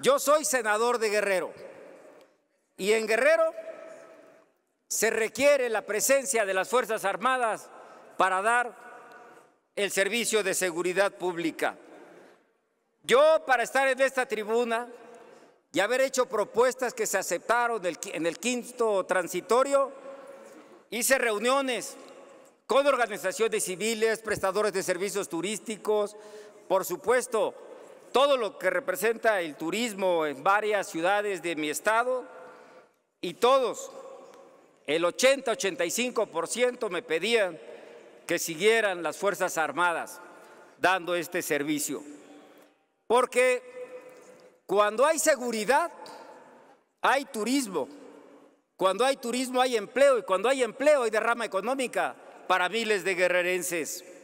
Yo soy senador de Guerrero y en Guerrero se requiere la presencia de las Fuerzas Armadas para dar el servicio de seguridad pública. Yo para estar en esta tribuna y haber hecho propuestas que se aceptaron en el quinto transitorio, hice reuniones con organizaciones civiles, prestadores de servicios turísticos, por supuesto, todo lo que representa el turismo en varias ciudades de mi estado y todos, el 80-85% me pedían que siguieran las Fuerzas Armadas dando este servicio. Porque cuando hay seguridad, hay turismo. Cuando hay turismo hay empleo y cuando hay empleo hay derrama económica para miles de guerrerenses.